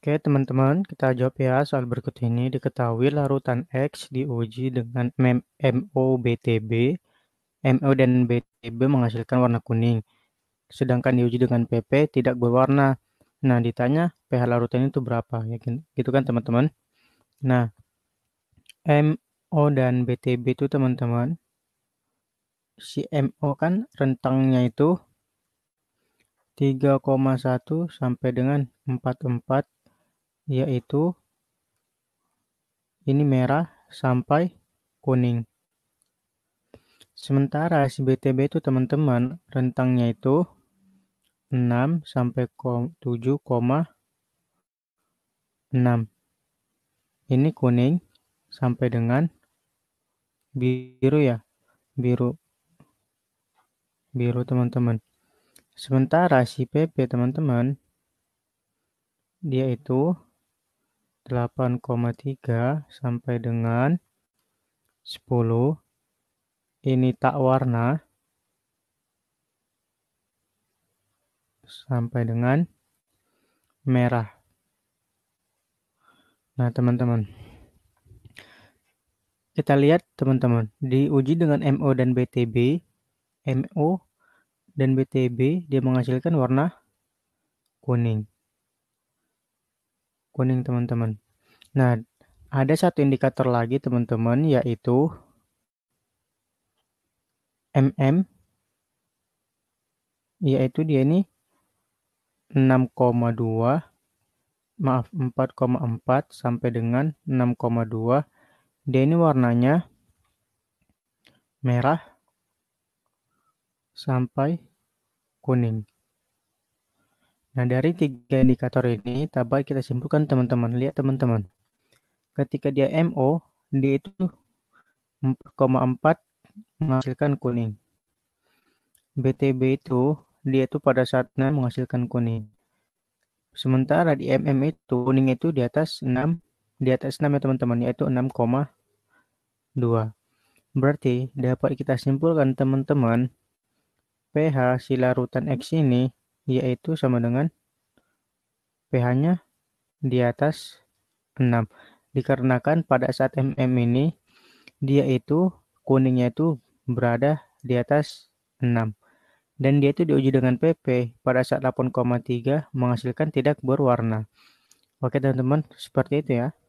Oke, teman-teman, kita jawab ya soal berikut ini. Diketahui larutan X diuji dengan btb MO dan BTB menghasilkan warna kuning. Sedangkan diuji dengan PP tidak berwarna. Nah, ditanya pH larutan itu berapa? Ya, kan, gitu kan, teman-teman? Nah, MO dan BTB itu, teman-teman, si MO kan rentangnya itu 3,1 sampai dengan 44 yaitu ini merah sampai kuning. Sementara si BTB itu teman-teman rentangnya itu 6 sampai 7,6. Ini kuning sampai dengan biru ya, biru. Biru teman-teman. Sementara si PP teman-teman dia itu 8,3 sampai dengan 10 ini tak warna sampai dengan merah. Nah, teman-teman. Kita lihat teman-teman, diuji dengan MO dan BTB, MO dan BTB dia menghasilkan warna kuning. Kuning, teman-teman. Nah, ada satu indikator lagi, teman-teman, yaitu MM, yaitu dia ini 6,2 maaf 4,4 sampai dengan 6,2 dia ini warnanya merah sampai kuning Nah, dari tiga indikator ini, tak kita simpulkan teman-teman. Lihat teman-teman. Ketika dia MO, dia itu 4,4 menghasilkan kuning. BTB itu, dia itu pada saatnya menghasilkan kuning. Sementara di MM itu, kuning itu di atas 6, di atas 6 ya teman-teman, yaitu 6,2. Berarti dapat kita simpulkan teman-teman, pH si larutan X ini yaitu sama dengan pH-nya di atas 6. Dikarenakan pada saat MM ini, dia itu kuningnya itu berada di atas 6. Dan dia itu diuji dengan PP pada saat 8,3 menghasilkan tidak berwarna. Oke teman-teman, seperti itu ya.